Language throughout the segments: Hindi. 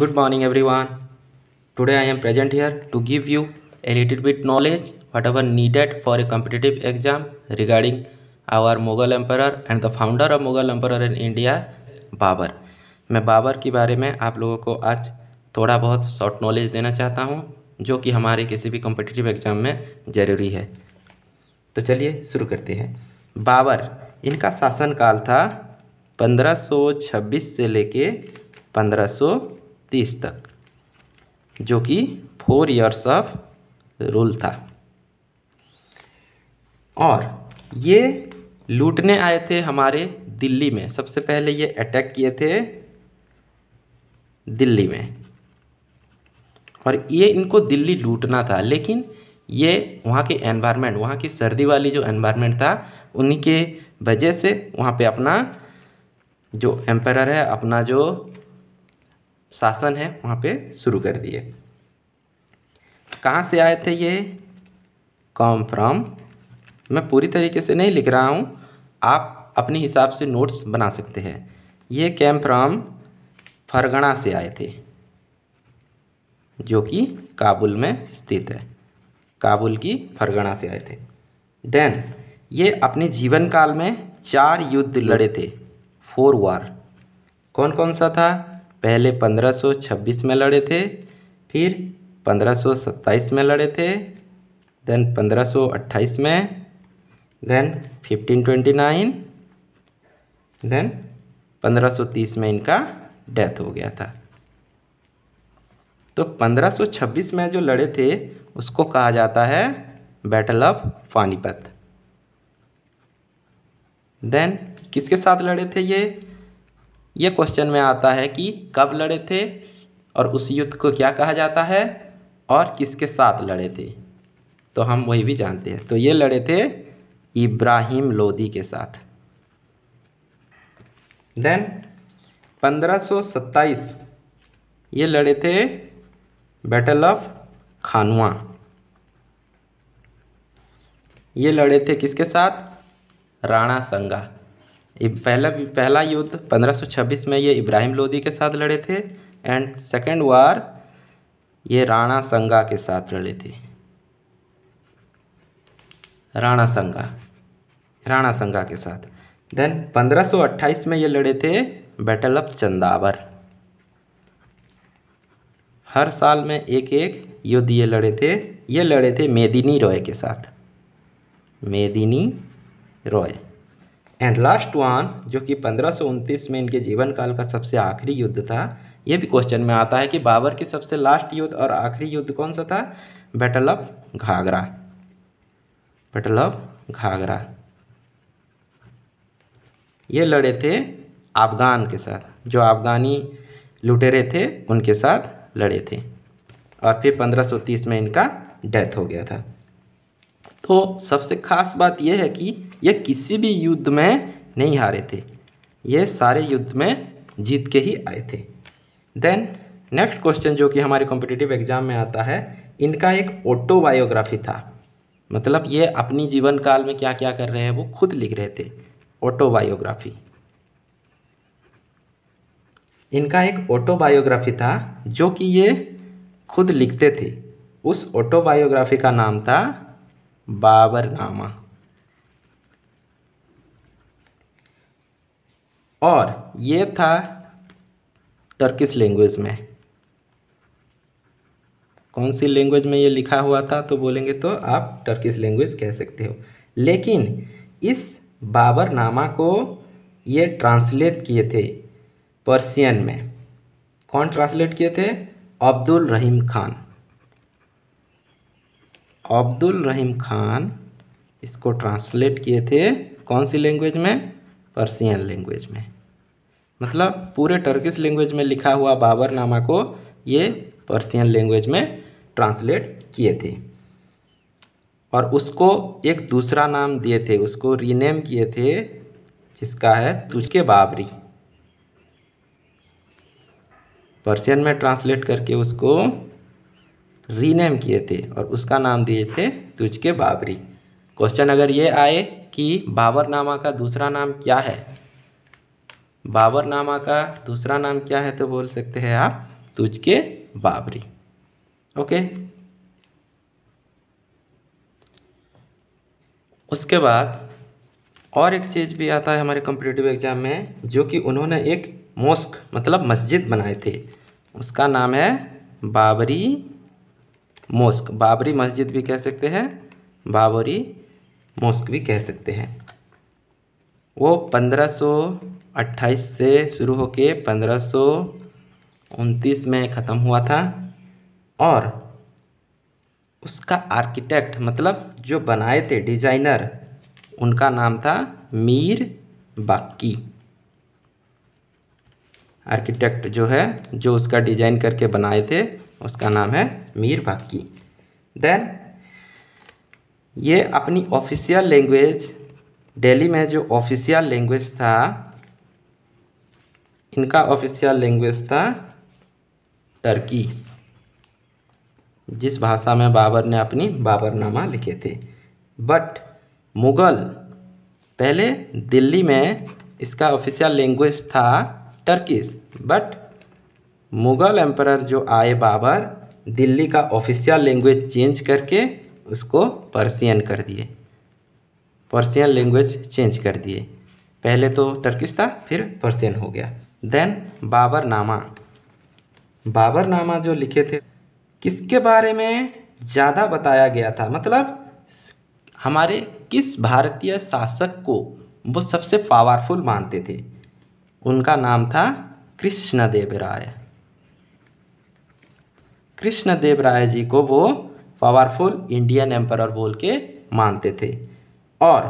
good morning everyone today i am present here to give you a little bit knowledge whatever needed for a competitive exam regarding our mughal emperor and the founder of mughal emperor in india Babar मैं बाबर के बारे में आप लोगों को आज थोड़ा बहुत शॉर्ट नॉलेज देना चाहता हूँ जो कि हमारे किसी भी कॉम्पिटिटिव एग्ज़ाम में ज़रूरी है तो चलिए शुरू करते हैं बाबर इनका शासनकाल था 1526 से लेके पंद्रह तीस तक जो कि फोर इयर्स ऑफ रूल था और ये लूटने आए थे हमारे दिल्ली में सबसे पहले ये अटैक किए थे दिल्ली में और ये इनको दिल्ली लूटना था लेकिन ये वहाँ के एनवायरनमेंट वहाँ की सर्दी वाली जो एनवायरनमेंट था उन्हीं के वजह से वहाँ पे अपना जो एम्पायर है अपना जो शासन है वहाँ पे शुरू कर दिए कहाँ से आए थे ये कॉम फ्रॉम मैं पूरी तरीके से नहीं लिख रहा हूँ आप अपने हिसाब से नोट्स बना सकते हैं ये कैम फ्रॉम फरगना से आए थे जो कि काबुल में स्थित है काबुल की फरगना से आए थे देन ये अपने जीवन काल में चार युद्ध लड़े थे फोर वार कौन कौन सा था पहले 1526 में लड़े थे फिर 1527 में लड़े थे देन 1528 में देन 1529 देन 1530 में इनका डेथ हो गया था तो 1526 में जो लड़े थे उसको कहा जाता है बैटल ऑफ पानीपत देन किसके साथ लड़े थे ये ये क्वेश्चन में आता है कि कब लड़े थे और उस युद्ध को क्या कहा जाता है और किसके साथ लड़े थे तो हम वही भी जानते हैं तो ये लड़े थे इब्राहिम लोदी के साथ देन 1527 ये लड़े थे बैटल ऑफ खानवा ये लड़े थे किसके साथ राणा संगा पहला पहला युद्ध 1526 में ये इब्राहिम लोदी के साथ लड़े थे एंड सेकेंड वार ये राणा संगा के साथ लड़े थे राणा संगा राणा संगा के साथ देन 1528 में ये लड़े थे बैटल ऑफ चंदावर हर साल में एक एक युद्ध ये लड़े थे ये लड़े थे मेदिनी रॉय के साथ मेदिनी रॉय एंड लास्ट वन जो कि पंद्रह में इनके जीवन काल का सबसे आखिरी युद्ध था यह भी क्वेश्चन में आता है कि बाबर की सबसे लास्ट युद्ध और आखिरी युद्ध कौन सा था battle of Ghaghra battle of Ghaghra ये लड़े थे अफगान के साथ जो अफगानी लुटेरे थे उनके साथ लड़े थे और फिर 1530 में इनका डेथ हो गया था तो सबसे खास बात यह है कि ये किसी भी युद्ध में नहीं हारे थे ये सारे युद्ध में जीत के ही आए थे देन नेक्स्ट क्वेश्चन जो कि हमारे कॉम्पिटिटिव एग्जाम में आता है इनका एक ऑटोबायोग्राफी था मतलब ये अपनी जीवन काल में क्या क्या कर रहे हैं वो खुद लिख रहे थे ऑटोबायोग्राफी इनका एक ऑटोबायोग्राफी था जो कि ये खुद लिखते थे उस ऑटोबायोग्राफी का नाम था बाबरनामा और ये था टर्किश लैंग्वेज में कौन सी लैंग्वेज में ये लिखा हुआ था तो बोलेंगे तो आप टर्किश लैंग्वेज कह सकते हो लेकिन इस बाबरनामा को ये ट्रांसलेट किए थे पर्शियन में कौन ट्रांसलेट किए थे अब्दुल रहीम खान अब्दुल रहीम खान इसको ट्रांसलेट किए थे कौन सी लैंग्वेज में पर्सियन लैंग्वेज में मतलब पूरे टर्किश लैंग्वेज में लिखा हुआ बाबरनामा को ये पर्सियन लैंग्वेज में ट्रांसलेट किए थे और उसको एक दूसरा नाम दिए थे उसको रीनेम किए थे जिसका है तुझके बाबरी पर्सियन में ट्रांसलेट करके उसको रीनेम किए थे और उसका नाम दिए थे तुझ के बाबरी क्वेश्चन अगर ये आए कि बाबर नामा का दूसरा नाम क्या है बाबर नामा का दूसरा नाम क्या है तो बोल सकते हैं आप तुझ के बाबरी ओके उसके बाद और एक चीज़ भी आता है हमारे कॉम्पिटेटिव एग्ज़ाम में जो कि उन्होंने एक मोस्क मतलब मस्जिद बनाए थे उसका नाम है बाबरी मोस्क बाबरी मस्जिद भी कह सकते हैं बाबरी मोस्क भी कह सकते हैं वो पंद्रह सौ अट्ठाईस से शुरू होके पंद्रह सौ उनतीस में ख़त्म हुआ था और उसका आर्किटेक्ट मतलब जो बनाए थे डिजाइनर उनका नाम था मीर बाकी आर्किटेक्ट जो है जो उसका डिजाइन करके बनाए थे उसका नाम है मीर बाकी देन ये अपनी ऑफिशियल लैंग्वेज दिल्ली में जो ऑफिशियल लैंग्वेज था इनका ऑफिशियल लैंग्वेज था टर्की जिस भाषा में बाबर ने अपनी बाबरनामा लिखे थे बट मुग़ल पहले दिल्ली में इसका ऑफिशियल लैंग्वेज था टर्किस बट मुग़ल एम्परर जो आए बाबर दिल्ली का ऑफिशियल लैंग्वेज चेंज करके उसको पर्सियन कर दिए पर्सियन लैंग्वेज चेंज कर दिए पहले तो टर्किश था फिर पर्सियन हो गया देन बाबरनामा बाबरनामा जो लिखे थे किसके बारे में ज़्यादा बताया गया था मतलब हमारे किस भारतीय शासक को वो सबसे पावरफुल मानते थे उनका नाम था कृष्णदेव राय कृष्णदेव राय जी को वो पावरफुल इंडियन एम्पर बोल के मानते थे और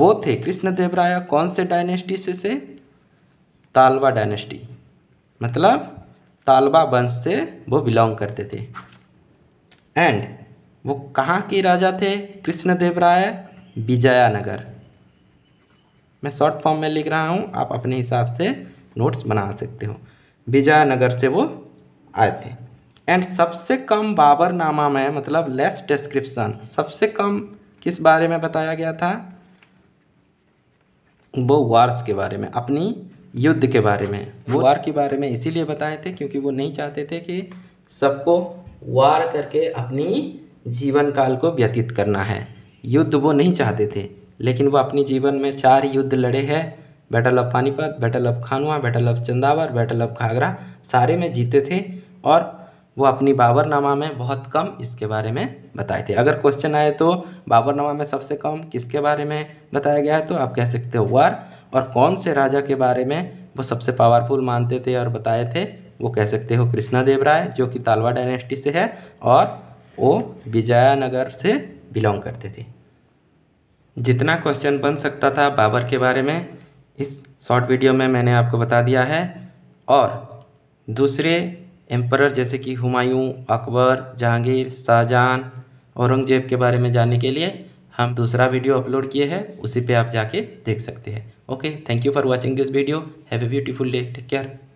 वो थे कृष्णदेव राय कौन से डायनेस्टी से से तालवा डायनेस्टी मतलब तालवा वंश से वो बिलोंग करते थे एंड वो कहाँ के राजा थे कृष्णदेव राय विजयानगर मैं शॉर्ट फॉर्म में लिख रहा हूँ आप अपने हिसाब से नोट्स बना सकते हो विजयानगर से वो आए थे एंड सबसे कम बाबरनामा में मतलब लेस डिस्क्रिप्शन सबसे कम किस बारे में बताया गया था वो वार्स के बारे में अपनी युद्ध के बारे में वो वार के बारे में इसीलिए बताए थे क्योंकि वो नहीं चाहते थे कि सबको वार करके अपनी जीवन काल को व्यतीत करना है युद्ध वो नहीं चाहते थे लेकिन वो अपने जीवन में चार युद्ध लड़े हैं battle of Panipat battle of Khanua battle of Chandawar battle of Ghaghra सारे में जीते थे और वो अपनी बाबरनामा में बहुत कम इसके बारे में बताए थे अगर क्वेश्चन आए तो बाबरनामा में सबसे कम किसके बारे में बताया गया है तो आप कह सकते हो वार और कौन से राजा के बारे में वो सबसे पावरफुल मानते थे और बताए थे वो कह सकते हो कृष्णा देव राय जो कि तालवा डायनेस्टी से है और वो विजयानगर से बिलोंग करते थे जितना क्वेश्चन बन सकता था बाबर के बारे में इस शॉर्ट वीडियो में मैंने आपको बता दिया है और दूसरे एम्परर जैसे कि हुमायूं अकबर जहांगीर शाहजहां औरंगजेब के बारे में जानने के लिए हम दूसरा वीडियो अपलोड किए हैं उसी पे आप जाके देख सकते हैं okay thank you for watching this video have a beautiful day take care